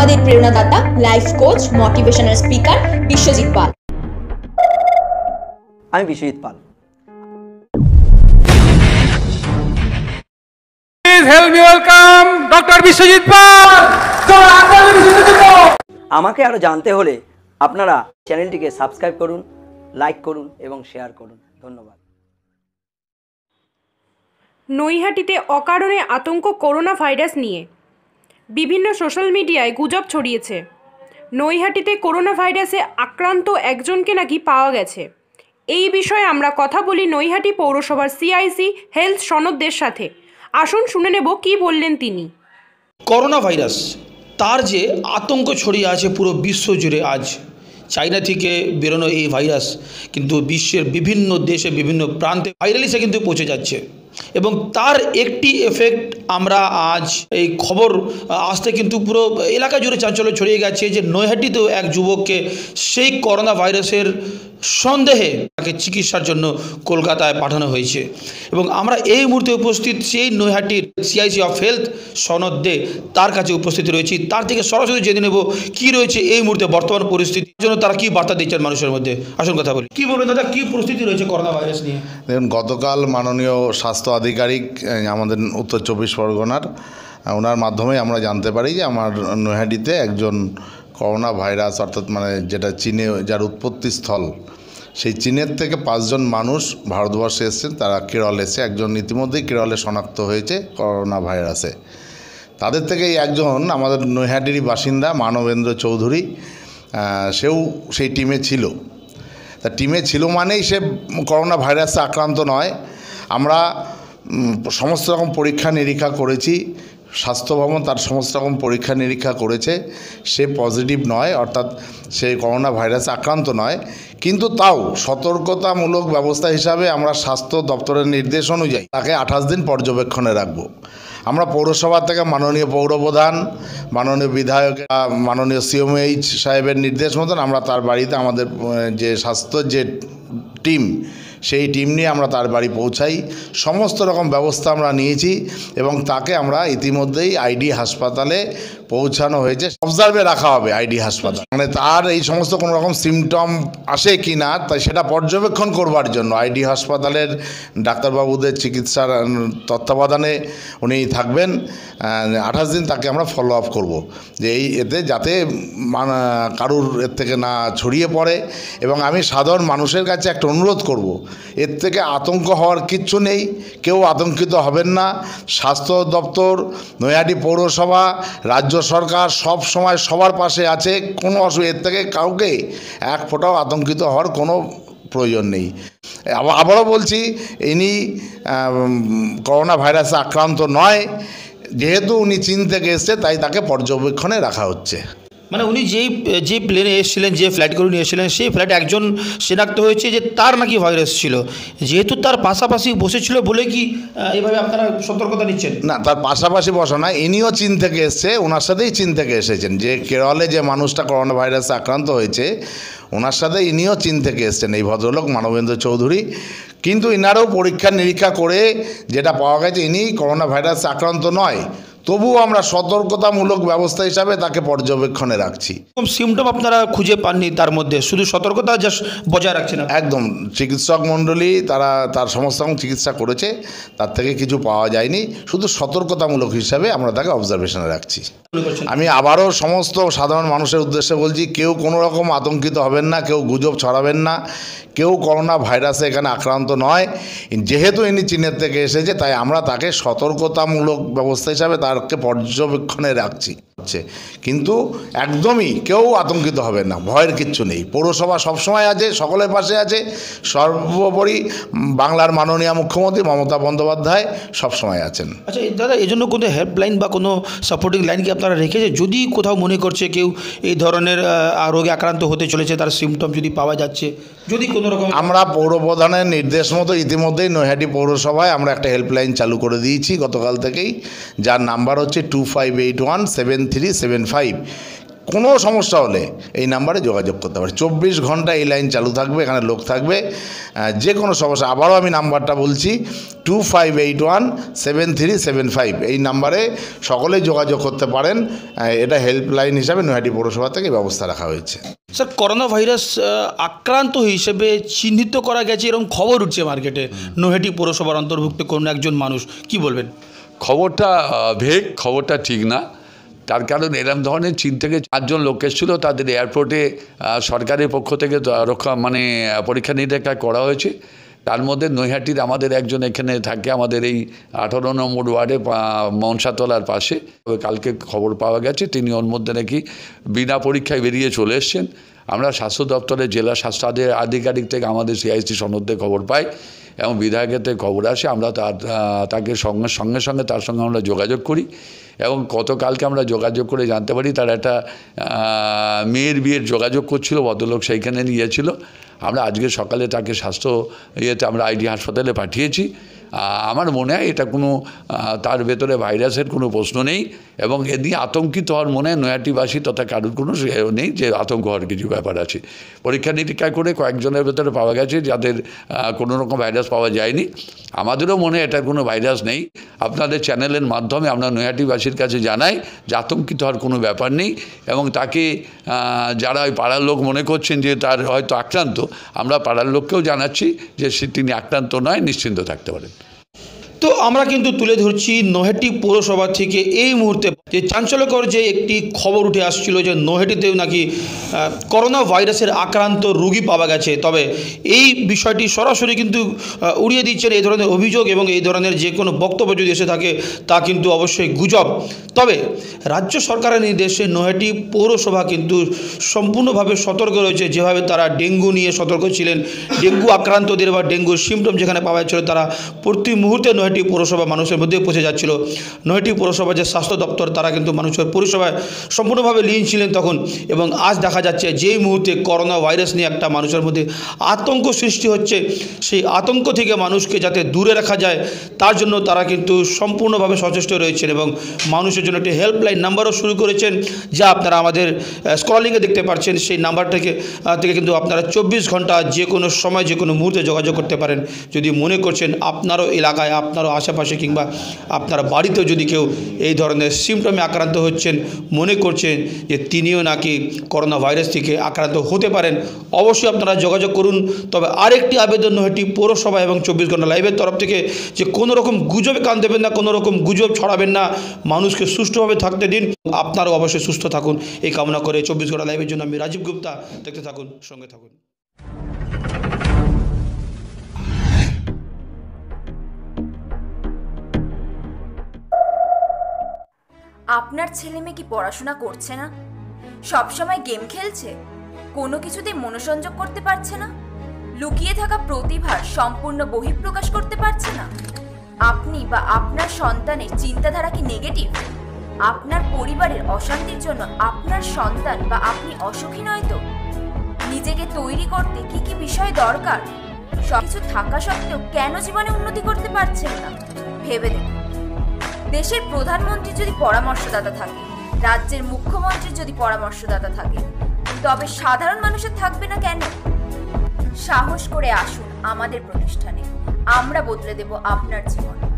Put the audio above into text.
আমাদের প্রেরণাদাতা life coach motivational speaker Biswajit Pal আমি বিশ্বজিৎ পাল ওয়েলকাম ডক্টর বিশ্বজিৎ পাল আমাকে আরো জানতে হলে আপনারা চ্যানেলটিকে সাবস্ক্রাইব করুন লাইক করুন এবং শেয়ার করুন ধন্যবাদ নৈহাটিতে অকারণে আতঙ্ক করোনা ভাইরাস নিয়ে বিভিন্ন সোশ্যাল মিডিয়ায় গুজব ছড়িয়েছে নৈহাটিতে করোনা ভাইরাসে আক্রান্ত একজনকে নাকি পাওয়া গেছে এই বিষয়ে আমরা কথা বলি নৈহাটি পৌরসভার সিআইসি হেলথ সনদদের সাথে আসুন শুনে নেব কি বললেন তিনি করোনা ভাইরাস তার যে আতঙ্ক ছড়িয়ে আছে পুরো বিশ্ব জুড়ে আজ চাইনা থেকে বেরোনো এই ভাইরাস কিন্তু বিশ্বের বিভিন্ন দেশে বিভিন্ন প্রান্তে ভাইরালি সে কিন্তু পৌঁছে যাচ্ছে এবং তার একটি এফেক্ট আমরা আজ এই খবর আসতে কিন্তু পুরো এলাকা জুড়ে চাঞ্চল্য ছড়িয়ে গেছে যে নৈহাটিতেও এক যুবককে সেই করোনা ভাইরাসের সন্দেহে তাকে চিকিৎসার জন্য কলকাতায় পাঠানো হয়েছে এবং আমরা এই মুহূর্তে উপস্থিত সেই নৈহাটির সিআইসি অফ হেলথ সনদ দে তার কাছে উপস্থিত রয়েছি তার থেকে সরাসরি জেনে নেব কি রয়েছে এই মুহূর্তে বর্তমান পরিস্থিতির জন্য তারা কি বার্তা দিচ্ছেন মানুষের মধ্যে আসল কথা বলি কি বলবেন দাদা কি পরিস্থিতি রয়েছে করোনা ভাইরাস নিয়ে দেখুন গতকাল মাননীয় স্বাস্থ্য আধিকারিক আমাদের উত্তর চব্বিশ পরগনার ওনার মাধ্যমে আমরা জানতে পারি যে আমার নৈহাটিতে একজন করোনা ভাইরাস অর্থাৎ মানে যেটা চীনে যার উৎপত্তি স্থল সেই চীনের থেকে পাঁচজন মানুষ ভারতবর্ষে এসেছেন তারা কেরল এসে একজন ইতিমধ্যেই কেরলে শনাক্ত হয়েছে করোনা ভাইরাসে তাদের থেকে একজন আমাদের নৈহাটিরই বাসিন্দা মানবেন্দ্র চৌধুরী সেও সেই টিমে ছিল তা টিমে ছিল মানেই সে করোনা ভাইরাসে আক্রান্ত নয় আমরা সমস্ত রকম পরীক্ষা নিরীক্ষা করেছি স্বাস্থ্য ভবন তার সমস্ত রকম পরীক্ষা নিরীক্ষা করেছে সে পজিটিভ নয় অর্থাৎ সে করোনা ভাইরাস আক্রান্ত নয় কিন্তু তাও সতর্কতামূলক ব্যবস্থা হিসাবে আমরা স্বাস্থ্য দপ্তরের নির্দেশ অনুযায়ী তাকে আঠাশ দিন পর্যবেক্ষণে রাখবো আমরা পৌরসভা থেকে মাননীয় পৌরপ্রধান মাননীয় বিধায়ক মাননীয় সিএমএইচ সাহেবের নির্দেশ মতন আমরা তার বাড়িতে আমাদের যে স্বাস্থ্য যে টিম সেই টিম নিয়ে আমরা তার বাড়ি পৌঁছাই সমস্ত রকম ব্যবস্থা আমরা নিয়েছি এবং তাকে আমরা ইতিমধ্যেই আইডি হাসপাতালে পৌঁছানো হয়েছে অবজার্ভে রাখা হবে আইডি হাসপাতাল মানে তার এই সমস্ত কোনো রকম সিমটম আসে কি না তাই সেটা পর্যবেক্ষণ করবার জন্য আইডি হাসপাতালের ডাক্তারবাবুদের চিকিৎসার তত্ত্বাবধানে উনি থাকবেন আঠাশ দিন তাকে আমরা ফলো আপ করবো যে এই এতে যাতে কারুর এর থেকে না ছড়িয়ে পড়ে এবং আমি সাধারণ মানুষের কাছে একটা অনুরোধ করব। এর থেকে আতঙ্ক হওয়ার কিচ্ছু নেই কেউ আতঙ্কিত হবেন না স্বাস্থ্য দপ্তর নয়াডি পৌরসভা রাজ্য সরকার সব সময় সবার পাশে আছে কোনো অসুবিধের থেকে কাউকে এক ফোঁটাও আতঙ্কিত হওয়ার কোনো প্রয়োজন নেই আবারও বলছি ইনি করোনা ভাইরাসে আক্রান্ত নয় যেহেতু উনি চীন থেকে এসছে তাই তাকে পর্যবেক্ষণে রাখা হচ্ছে মানে উনি যেই যে প্লেনে এসেছিলেন যে করে নিয়ে এসেছিলেন সেই ফ্লাইটে একজন শনাক্ত হয়েছে যে তার নাকি ভাইরাস ছিল যেহেতু তার পাশাপাশি বসেছিল বলে কি এভাবে আপনারা সতর্কতা নিচ্ছেন না তার পাশাপাশি বসা না ইনিও চীন থেকে এসছে ওনার সাথেই চীন থেকে এসেছেন যে কেরলে যে মানুষটা করোনা ভাইরাসে আক্রান্ত হয়েছে ওনার সাথে ইনিও চীন থেকে এসছেন এই ভদ্রলোক মানবেন্দ্র চৌধুরী কিন্তু ইনারও পরীক্ষা নিরীক্ষা করে যেটা পাওয়া গেছে ইনি করোনা ভাইরাসে আক্রান্ত নয় তবুও আমরা সতর্কতামূলক ব্যবস্থা হিসাবে তাকে পর্যবেক্ষণে রাখছি সিমটম আপনারা খুঁজে পাননি তার মধ্যে শুধু সতর্কতা জাস্ট বজায় রাখছেন একদম চিকিৎসক মণ্ডলী তারা তার সমস্ত চিকিৎসা করেছে তার থেকে কিছু পাওয়া যায়নি শুধু সতর্কতামূলক হিসাবে আমরা তাকে অবজারভেশনে রাখছি আমি আবারও সমস্ত সাধারণ মানুষের উদ্দেশ্যে বলছি কেউ কোনো রকম আতঙ্কিত হবেন না কেউ গুজব ছড়াবেন না কেউ করোনা ভাইরাসে এখানে আক্রান্ত নয় যেহেতু ইনি চীনের থেকে এসেছে তাই আমরা তাকে সতর্কতামূলক ব্যবস্থা হিসাবে তাকে পর্যবেক্ষণে রাখছি হচ্ছে কিন্তু একদমই কেউ আতঙ্কিত হবে না ভয়ের কিচ্ছু নেই পৌরসভা সবসময় আছে সকলের পাশে আছে সর্বোপরি বাংলার মাননীয় মুখ্যমন্ত্রী মমতা বন্দ্যোপাধ্যায় সবসময় আছেন আচ্ছা দাদা এজন্য কোনো হেল্পলাইন বা কোনো সাপোর্টিং লাইন কি আপনারা রেখেছে যদি কোথাও মনে করছে কেউ এই ধরনের রোগে আক্রান্ত হতে চলেছে তার সিমটম যদি পাওয়া যাচ্ছে যদি কোনো রকম আমরা পৌর প্রধানের নির্দেশ মতো ইতিমধ্যেই নৈহাটি পৌরসভায় আমরা একটা হেল্পলাইন চালু করে দিয়েছি গতকাল থেকেই যার নাম্বার হচ্ছে two five eight one seven three seven five কোনো সমস্যা হলে এই নাম্বারে যোগাযোগ করতে পারে চব্বিশ ঘন্টা এই লাইন চালু থাকবে এখানে লোক থাকবে যে কোনো সমস্যা আবারও আমি নাম্বারটা বলছি two five eight one seven three seven five এই নাম্বারে সকলেই যোগাযোগ করতে পারেন এটা হেল্পলাইন হিসাবে নৈহাটি পৌরসভা থেকে ব্যবস্থা রাখা হয়েছে স্যার করোনা ভাইরাস আক্রান্ত হিসেবে চিহ্নিত করা গেছে এরকম খবর উঠছে মার্কেটে নোহেটি পৌরসভার অন্তর্ভুক্ত কোনো একজন মানুষ কি বলবেন খবরটা ভেগ খবরটা ঠিক না তার কারণ এরম ধরনের চীন থেকে চারজন লোক এসেছিলো তাদের এয়ারপোর্টে সরকারের পক্ষ থেকে রক্ষা মানে পরীক্ষা নিরীক্ষা করা হয়েছে তার মধ্যে নৈহাটির আমাদের একজন এখানে থাকে আমাদের এই আঠারো নম্বর ওয়ার্ডে মনসাতলার পাশে কালকে খবর পাওয়া গেছে তিনি ওর মধ্যে নাকি বিনা পরীক্ষায় বেরিয়ে চলে এসছেন আমরা স্বাস্থ্য দপ্তরে জেলা স্বাস্থ্য আধিকারিক থেকে আমাদের সিআইসি সনদে খবর পাই এবং বিধায়কের থেকে খবর আসে আমরা তার তাকে সঙ্গে সঙ্গে সঙ্গে তার সঙ্গে আমরা যোগাযোগ করি এবং কতকালকে আমরা যোগাযোগ করে জানতে পারি তার একটা মেয়ের বিয়ের যোগাযোগ করছিল ভদ্রলোক সেইখানে নিয়েছিল আমরা আজকে সকালে তাকে স্বাস্থ্য ইয়েতে আমরা আইডি হাসপাতালে পাঠিয়েছি আমার মনে হয় এটা কোনো তার ভেতরে ভাইরাসের কোনো প্রশ্ন নেই এবং এ নিয়ে আতঙ্কিত হওয়ার মনে নয়াটিবাসী তথা কারোর কোনো নেই যে আতঙ্ক হওয়ার কিছু ব্যাপার আছে পরীক্ষা নিরীক্ষা করে কয়েকজনের ভেতরে পাওয়া গেছে যাদের কোনো রকম ভাইরাস পাওয়া যায়নি আমাদেরও মনে এটার কোনো ভাইরাস নেই আপনাদের চ্যানেলের মাধ্যমে আমরা নয়াটিবাসীর কাছে জানাই যে আতঙ্কিত হওয়ার কোনো ব্যাপার নেই এবং তাকে যারা ওই পাড়ার লোক মনে করছেন যে তার হয়তো আক্রান্ত আমরা পাড়ার লোককেও জানাচ্ছি যে তিনি আক্রান্ত নয় নিশ্চিন্ত থাকতে পারেন তো আমরা কিন্তু তুলে ধরছি নহেটি পৌরসভা থেকে এই মুহূর্তে যে চাঞ্চল্যকর যে একটি খবর উঠে আসছিল যে নহেটিতেও নাকি করোনা ভাইরাসের আক্রান্ত রুগী পাওয়া গেছে তবে এই বিষয়টি সরাসরি কিন্তু উড়িয়ে দিচ্ছেন এই ধরনের অভিযোগ এবং এই ধরনের যে কোনো বক্তব্য যদি এসে থাকে তা কিন্তু অবশ্যই গুজব তবে রাজ্য সরকারের নির্দেশে নহেটি পৌরসভা কিন্তু সম্পূর্ণভাবে সতর্ক রয়েছে যেভাবে তারা ডেঙ্গু নিয়ে সতর্ক ছিলেন ডেঙ্গু আক্রান্তদের বা ডেঙ্গুর সিমটম যেখানে পাওয়া যাচ্ছিল তারা প্রতি মুহূর্তে নহেটি নয়টি পৌরসভা মানুষের মধ্যে পৌঁছে যাচ্ছিল নয়টি পৌরসভা যে স্বাস্থ্য দপ্তর তারা কিন্তু মানুষের পরিষেবায় সম্পূর্ণভাবে লিন ছিলেন তখন এবং আজ দেখা যাচ্ছে যেই মুহূর্তে করোনা ভাইরাস নিয়ে একটা মানুষের মধ্যে আতঙ্ক সৃষ্টি হচ্ছে সেই আতঙ্ক থেকে মানুষকে যাতে দূরে রাখা যায় তার জন্য তারা কিন্তু সম্পূর্ণভাবে সচেষ্ট রয়েছেন এবং মানুষের জন্য একটি হেল্পলাইন নাম্বারও শুরু করেছেন যা আপনারা আমাদের স্ক্রলিংয়ে দেখতে পাচ্ছেন সেই নাম্বারটাকে থেকে কিন্তু আপনারা চব্বিশ ঘন্টা যে কোনো সময় যে কোনো মুহূর্তে যোগাযোগ করতে পারেন যদি মনে করছেন আপনারও এলাকায় আপনার আপনারও আশেপাশে কিংবা আপনার বাড়িতেও যদি কেউ এই ধরনের সিমটমে আক্রান্ত হচ্ছেন মনে করছেন যে তিনিও নাকি করোনা ভাইরাস থেকে আক্রান্ত হতে পারেন অবশ্যই আপনারা যোগাযোগ করুন তবে আরেকটি আবেদন এটি পৌরসভা এবং চব্বিশ ঘন্টা লাইভের তরফ থেকে যে কোনো রকম গুজবে কান দেবেন না কোনো রকম গুজব ছড়াবেন না মানুষকে সুষ্ঠুভাবে থাকতে দিন আপনারাও অবশ্যই সুস্থ থাকুন এই কামনা করে চব্বিশ ঘন্টা লাইভের জন্য আমি রাজীব গুপ্তা দেখতে থাকুন সঙ্গে থাকুন আপনার ছেলে মেয়ে কি পড়াশোনা করছে না সবসময় গেম খেলছে কোনো কিছুতে মনোসংযোগ করতে পারছে না লুকিয়ে থাকা প্রতিভার সম্পূর্ণ বহিঃপ্রকাশ করতে পারছে না আপনি বা আপনার সন্তানের চিন্তাধারা কি নেগেটিভ আপনার পরিবারের অশান্তির জন্য আপনার সন্তান বা আপনি অসুখী নয় তো নিজেকে তৈরি করতে কি কি বিষয় দরকার সবকিছু থাকা সত্ত্বেও কেন জীবনে উন্নতি করতে পারছেন না ভেবে দেখুন দেশের প্রধানমন্ত্রী যদি পরামর্শদাতা থাকে রাজ্যের মুখ্যমন্ত্রী যদি পরামর্শদাতা থাকে তবে সাধারণ মানুষের থাকবে না কেন সাহস করে আসুন আমাদের প্রতিষ্ঠানে আমরা বদলে দেব আপনার জীবন